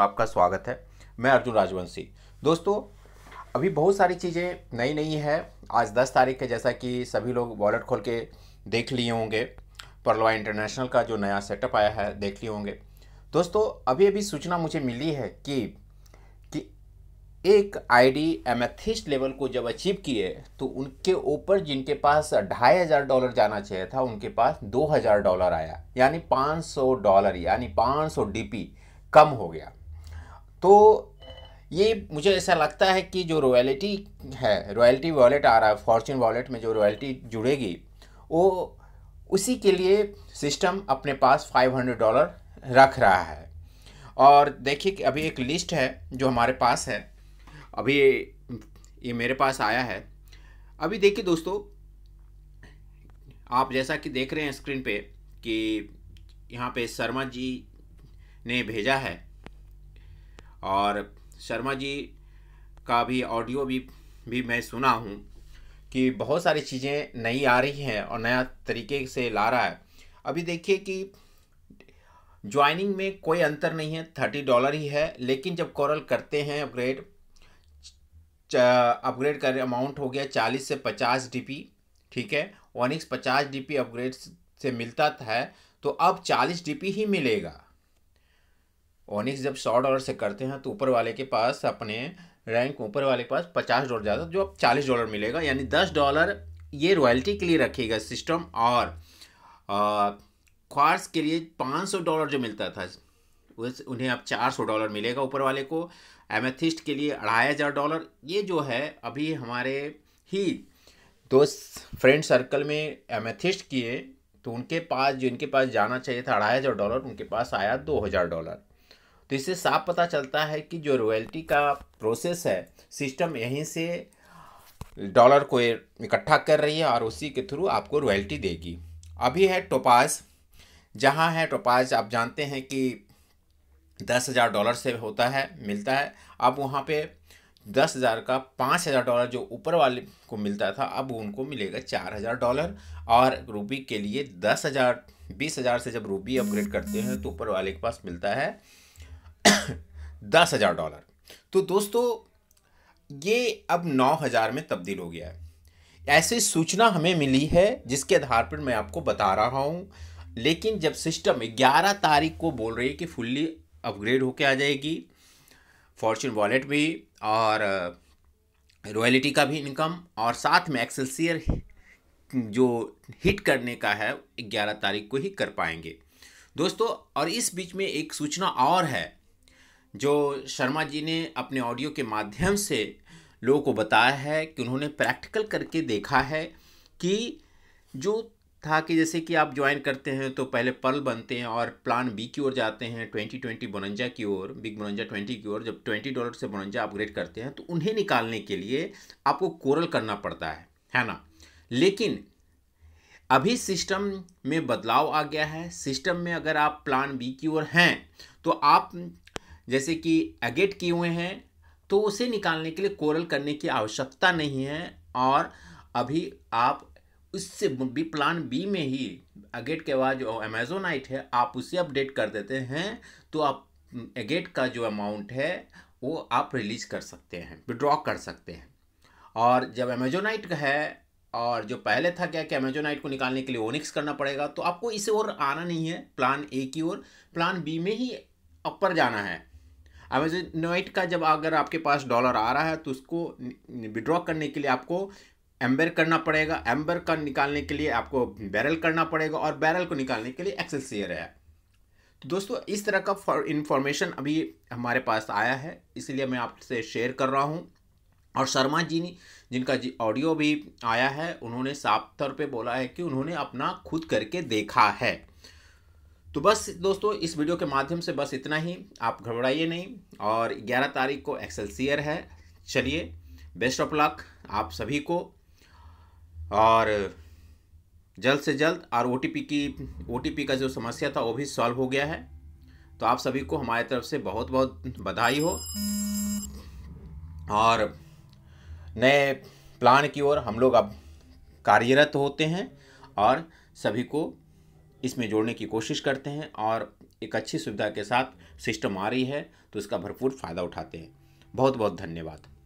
आपका स्वागत है मैं अर्जुन राजवंशी दोस्तों अभी बहुत सारी चीज़ें नई नई है आज 10 तारीख है जैसा कि सभी लोग वॉलेट खोल के देख लिए होंगे परलवा इंटरनेशनल का जो नया सेटअप आया है देख लिए होंगे दोस्तों अभी अभी सूचना मुझे मिली है कि कि एक आईडी डी लेवल को जब अचीव किए तो उनके ऊपर जिनके पास ढाई हज़ार डॉलर जाना चाहिए था उनके पास दो हज़ार डॉलर आया यानी पाँच सौ डॉलर यानी पाँच सौ डी पी कम हो गया तो ये मुझे ऐसा लगता है कि जो रॉयल्टी है रॉयल्टी वॉलेट आ रहा है फॉर्चून वॉलेट में जो रॉयल्टी जुड़ेगी वो उसी के लिए सिस्टम अपने पास 500 डॉलर रख रहा है और देखिए कि अभी एक लिस्ट है जो हमारे पास है अभी ये मेरे पास आया है अभी देखिए दोस्तों आप जैसा कि देख रहे हैं स्क्रीन पे कि यहाँ पे शर्मा जी ने भेजा है और शर्मा जी का भी ऑडियो भी भी मैं सुना हूँ कि बहुत सारी चीज़ें नई आ रही हैं और नया तरीके से ला रहा है अभी देखिए कि ज्वाइनिंग में कोई अंतर नहीं है थर्टी डॉलर ही है लेकिन जब कॉरल करते हैं अपग्रेड अपग्रेड कर अमाउंट हो गया चालीस से पचास डीपी ठीक है वन एक्स पचास डी अपग्रेड से मिलता था तो अब चालीस डीपी ही मिलेगा ओनिक्स जब सौ डॉलर से करते हैं तो ऊपर वाले के पास अपने रैंक ऊपर वाले के पास पचास डॉलर ज़्यादा जो अब चालीस डॉलर मिलेगा यानी दस डॉलर ये रॉयल्टी के लिए रखेगा सिस्टम और क्वार्स के लिए पाँच सौ डॉलर जो मिलता था उस उन्हें अब चार सौ डॉलर मिलेगा ऊपर वाले को एमेथिस्ट के लिए अढ़ाई हज़ार डॉलर ये जो है अभी हमारे ही दोस्त फ्रेंड सर्कल में एमेथिस्ट किए तो उनके पास जिनके पास जाना चाहिए था अढ़ाई हज़ार डॉलर उनके पास आया दो हज़ार डॉलर तो इससे साफ पता चलता है कि जो रॉयल्टी का प्रोसेस है सिस्टम यहीं से डॉलर को इकट्ठा कर रही है और उसी के थ्रू आपको रॉयल्टी देगी अभी है टोपाज जहाँ है टोपाज आप जानते हैं कि दस हज़ार डॉलर से होता है मिलता है अब वहाँ पे दस हज़ार का पाँच हज़ार डॉलर जो ऊपर वाले को मिलता था अब उनको मिलेगा चार हज़ार डॉलर और रूबी के लिए दस हज़ार बीस हज़ार से जब रूबी अपग्रेड करते हैं तो ऊपर वाले के पास मिलता है दस हज़ार डॉलर तो दोस्तों ये अब नौ हज़ार में तब्दील हो गया है ऐसी सूचना हमें मिली है जिसके आधार पर मैं आपको बता रहा हूँ लेकिन जब सिस्टम 11 तारीख को बोल रही है कि फुल्ली अपग्रेड होके आ जाएगी फॉर्चून वॉलेट भी और रॉयल्टी uh, का भी इनकम और साथ में एक्सेलसियर जो हिट करने का है 11 तारीख को ही कर पाएंगे दोस्तों और इस बीच में एक सूचना और है जो शर्मा जी ने अपने ऑडियो के माध्यम से लोगों को बताया है कि उन्होंने प्रैक्टिकल करके देखा है कि जो था कि जैसे कि आप ज्वाइन करते हैं तो पहले पर्ल बनते हैं और प्लान बी की ओर जाते हैं ट्वेंटी ट्वेंटी बोनंजा की ओर बिग बोनंजा ट्वेंटी की ओर जब ट्वेंटी डॉलर से बोनंजा अपग्रेड करते हैं तो उन्हें निकालने के लिए आपको कोरल करना पड़ता है है ना लेकिन अभी सिस्टम में बदलाव आ गया है सिस्टम में अगर आप प्लान बी की ओर हैं तो आप जैसे कि एगेट किए हुए हैं तो उसे निकालने के लिए कोरल करने की आवश्यकता नहीं है और अभी आप उससे भी प्लान बी में ही एगेट के बाद जो अमेजोनाइट है आप उसे अपडेट कर देते हैं तो आप एगेट का जो अमाउंट है वो आप रिलीज कर सकते हैं विड्रॉ कर सकते हैं और जब अमेजोनाइट का है और जो पहले था क्या कि अमेजोनाइट को निकालने के लिए ओनिक्स करना पड़ेगा तो आपको इसे और आना नहीं है प्लान ए की ओर प्लान बी में ही अपर जाना है नोइट का जब अगर आपके पास डॉलर आ रहा है तो उसको विड्रॉ करने के लिए आपको एम्बर करना पड़ेगा एम्बर का निकालने के लिए आपको बैरल करना पड़ेगा और बैरल को निकालने के लिए एक्सेल शेयर है तो दोस्तों इस तरह का इन्फॉर्मेशन अभी हमारे पास आया है इसलिए मैं आपसे शेयर कर रहा हूँ और शर्मा जी जिनका जी ऑडियो भी आया है उन्होंने साफ तौर पे बोला है कि उन्होंने अपना खुद करके देखा है तो बस दोस्तों इस वीडियो के माध्यम से बस इतना ही आप घबराइए नहीं और 11 तारीख को सीयर है चलिए बेस्ट ऑफ लक आप सभी को और जल्द से जल्द और ओ की ओ का जो समस्या था वो भी सॉल्व हो गया है तो आप सभी को हमारे तरफ से बहुत बहुत बधाई हो और नए प्लान की ओर हम लोग अब कार्यरत होते हैं और सभी को इसमें जोड़ने की कोशिश करते हैं और एक अच्छी सुविधा के साथ सिस्टम आ रही है तो इसका भरपूर फ़ायदा उठाते हैं बहुत बहुत धन्यवाद